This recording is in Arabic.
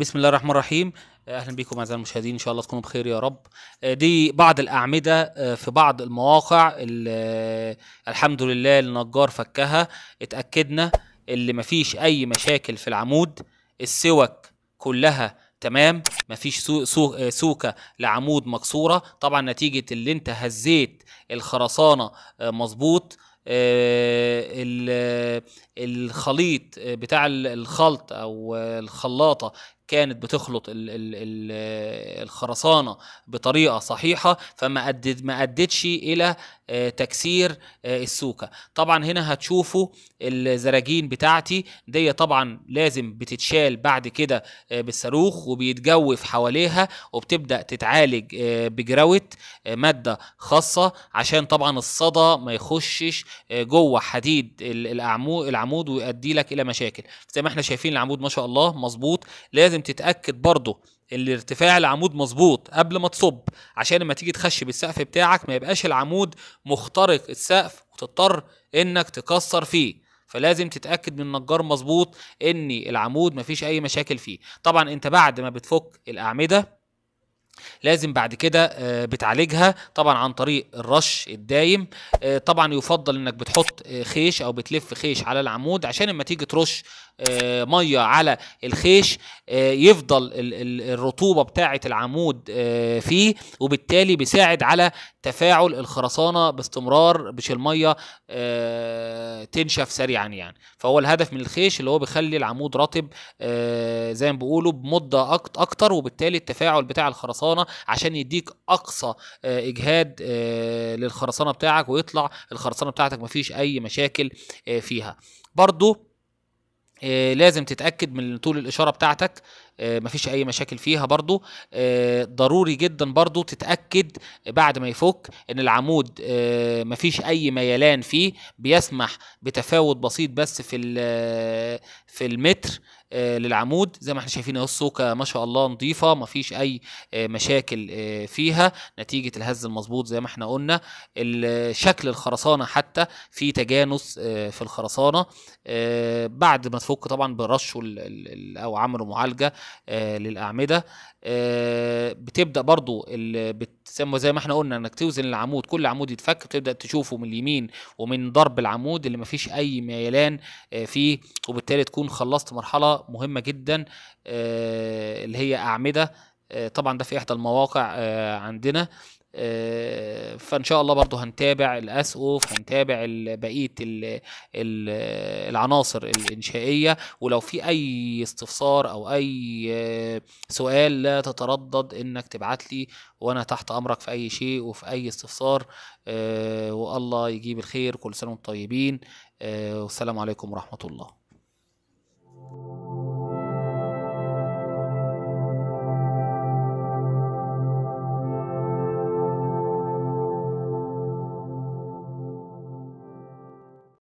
بسم الله الرحمن الرحيم اهلا بكم اعزائي المشاهدين ان شاء الله تكونوا بخير يا رب آه، دي بعض الاعمده آه، في بعض المواقع آه، الحمد لله النجار فكها اتاكدنا اللي مفيش اي مشاكل في العمود السوك كلها تمام مفيش سو سو سوكه لعمود مكسوره طبعا نتيجه اللي انت هزيت الخرسانه مظبوط الخليط بتاع الخلط او الخلاطه كانت بتخلط ال ال الـ الخرسانه بطريقه صحيحه فما أدد ما ادتش الى آه، تكسير آه، السوكه طبعا هنا هتشوفوا الزراجين بتاعتي دي طبعا لازم بتتشال بعد كده آه، بالصاروخ وبيتجوف حواليها وبتبدا تتعالج بجراوت ماده خاصه عشان طبعا الصدى ما يخشش جوه حديد العمود ويؤدي لك الى مشاكل زي ما احنا شايفين العمود ما شاء الله مظبوط لازم لازم تتاكد برضه ارتفاع العمود مظبوط قبل ما تصب عشان لما تيجي تخش بالسقف بتاعك ما يبقاش العمود مخترق السقف وتضطر انك تكسر فيه فلازم تتاكد من النجار مظبوط ان العمود مفيش اي مشاكل فيه طبعا انت بعد ما بتفك الاعمده لازم بعد كده آه، بتعالجها طبعا عن طريق الرش الدايم آه، طبعا يفضل انك بتحط آه، خيش او بتلف خيش على العمود عشان اما تيجي ترش ميه على الخيش يفضل الرطوبه بتاعه العمود فيه وبالتالي بيساعد على تفاعل الخرسانه باستمرار مش الميه تنشف سريعا يعني فهو الهدف من الخيش اللي هو بيخلي العمود رطب زي ما بيقولوا بمده اكتر وبالتالي التفاعل بتاع الخرسانه الخرسانه عشان يديك اقصى آه، اجهاد آه، للخرسانه بتاعك ويطلع الخرسانه بتاعتك مفيش اي مشاكل آه، فيها برضو لازم تتاكد من طول الاشاره بتاعتك آه، مفيش اي مشاكل فيها برضو آه، ضروري جدا برضو تتاكد بعد ما يفك ان العمود آه، مفيش اي ميلان فيه بيسمح بتفاوت بسيط بس في في المتر للعمود زي ما احنا شايفين اهو السوكه ما شاء الله نظيفه ما فيش اي مشاكل فيها نتيجه الهز المظبوط زي ما احنا قلنا شكل الخرسانه حتى في تجانس في الخرسانه بعد ما تفك طبعا برشه او عملوا معالجه آه، للاعمده آه، بتبدا برضو بتسمى زي ما احنا قلنا انك توزن العمود كل عمود يتفك بتبدا تشوفه من اليمين ومن ضرب العمود اللي مفيش اي ميلان آه، فيه وبالتالي تكون خلصت مرحله مهمه جدا اللي هي اعمده طبعا ده في احدى المواقع عندنا آه، فان شاء الله برضو هنتابع الاسقف هنتابع بقيه العناصر الانشائيه ولو في اي استفسار او اي آه، سؤال لا تتردد انك تبعت لي وانا تحت امرك في اي شيء وفي اي استفسار آه، والله يجيب الخير كل سنه وانتم طيبين والسلام عليكم ورحمه الله